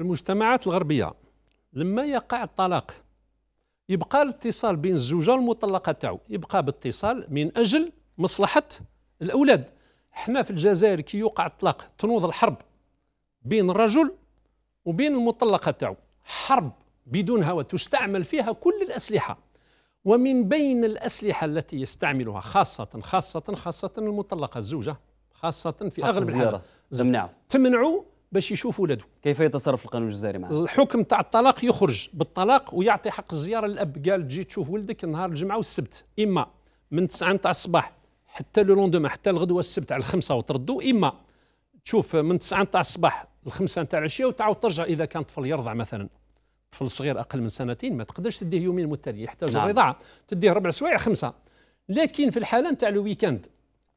المجتمعات الغربيه لما يقع الطلاق يبقى الاتصال بين الزوجه والمطلقه تاعو يبقى باتصال من اجل مصلحه الاولاد حنا في الجزائر كي يوقع الطلاق تنوض الحرب بين الرجل وبين المطلقه تاعو حرب بدونها وتستعمل فيها كل الاسلحه ومن بين الاسلحه التي يستعملها خاصه خاصه خاصه المطلقه الزوجه خاصه في اغلب الحالات تمنعوا باش يشوف ولده كيف يتصرف القانون الجزائري معه الحكم تاع الطلاق يخرج بالطلاق ويعطي حق الزياره للاب قال تجي تشوف ولدك نهار الجمعه والسبت اما من 9 نتاع الصباح حتى لو لوندوما حتى الغدوه السبت على الخمسه وتردوا اما تشوف من 9 نتاع الصباح الخمسه نتاع العشيه وتعاود ترجع اذا كان طفل يرضع مثلا طفل صغير اقل من سنتين ما تقدرش تديه يومين متتاليين يحتاج نعم. الرضاعه تديه ربع سوايع خمسه لكن في الحاله نتاع الويكاند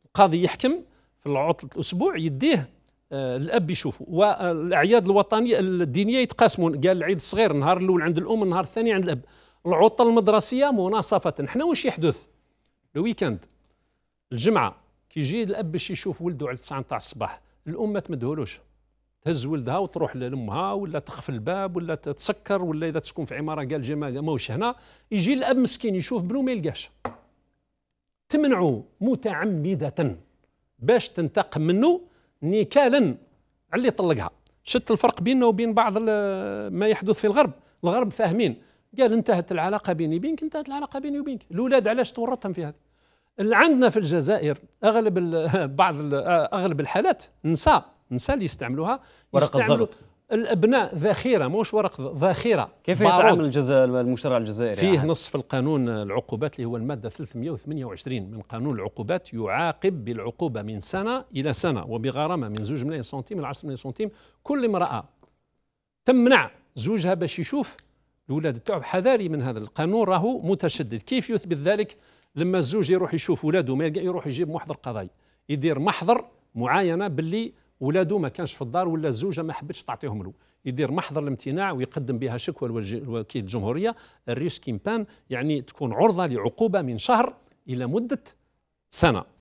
القاضي يحكم في العطله الاسبوع يديه آه، الاب يشوفوا والاعياد الوطنيه الدينيه يتقاسمون قال العيد الصغير النهار الاول عند الام النهار الثاني عند الاب العطل المدرسيه مناصفه حنا واش يحدث الويكاند الجمعه كيجي الاب باش يشوف ولده على 9 تاع الصباح الام ما تمدهولوش تهز ولدها وتروح لامها ولا تخف الباب ولا تسكر ولا اذا تسكن في عماره قال جما ماهوش هنا يجي الاب مسكين يشوف بنو ما يلقاش تمنعه متعمده باش تنتقم منه نكالا على اللي طلقها شت الفرق بيننا وبين بعض ما يحدث في الغرب الغرب فاهمين قال انتهت العلاقة بيني وبينك انتهت العلاقة بيني وبينك الأولاد علاش تورطهم في هذا عندنا في الجزائر أغلب بعض أغلب الحالات نساء نساء اللي يستعملوها ورقة الضغط الابناء ذخيره موش ورق ذخيره كيف يتعامل الجزاء المشرع الجزائري فيه يعني. نص في القانون العقوبات اللي هو الماده 328 من قانون العقوبات يعاقب بالعقوبه من سنه الى سنه وبغرامه من 2 ملايين سنتيم ل 10 ملايين سنتيم كل امراه تمنع زوجها باش يشوف الولاد تاعو حذاري من هذا القانون راهو متشدد كيف يثبت ذلك لما الزوج يروح يشوف ولاده ما يروح يجيب محضر قضائي يدير محضر معاينه باللي ولادو ما كانش في الدار ولا الزوجه ما حبتش تعطيهم له يدير محضر الامتناع ويقدم بها شكوى لوكيل الجمهوريه الريش يعني تكون عرضه لعقوبه من شهر الى مده سنه